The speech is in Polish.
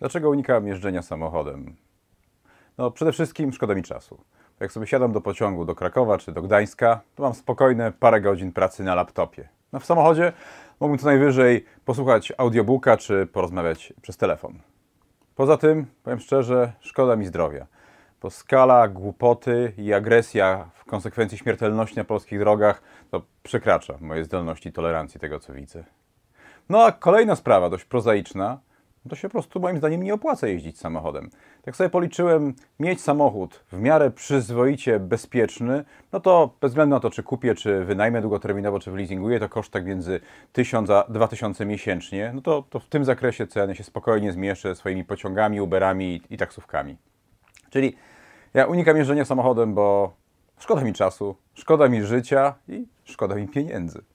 Dlaczego unikałem jeżdżenia samochodem? No przede wszystkim szkoda mi czasu. Jak sobie siadam do pociągu do Krakowa czy do Gdańska, to mam spokojne parę godzin pracy na laptopie. No w samochodzie mógłbym co najwyżej posłuchać audiobooka czy porozmawiać przez telefon. Poza tym, powiem szczerze, szkoda mi zdrowia. Bo skala głupoty i agresja w konsekwencji śmiertelności na polskich drogach to no, przekracza moje zdolności tolerancji tego, co widzę. No a kolejna sprawa, dość prozaiczna, to się po prostu moim zdaniem nie opłaca jeździć samochodem. Tak sobie policzyłem, mieć samochód w miarę przyzwoicie bezpieczny, no to bez względu na to, czy kupię, czy wynajmę długoterminowo, czy wyleasinguję, to koszt tak między 1000 a 2000 miesięcznie, no to, to w tym zakresie ceny się spokojnie zmieszczę swoimi pociągami, Uberami i, i taksówkami. Czyli ja unikam jeżdżenia samochodem, bo szkoda mi czasu, szkoda mi życia i szkoda mi pieniędzy.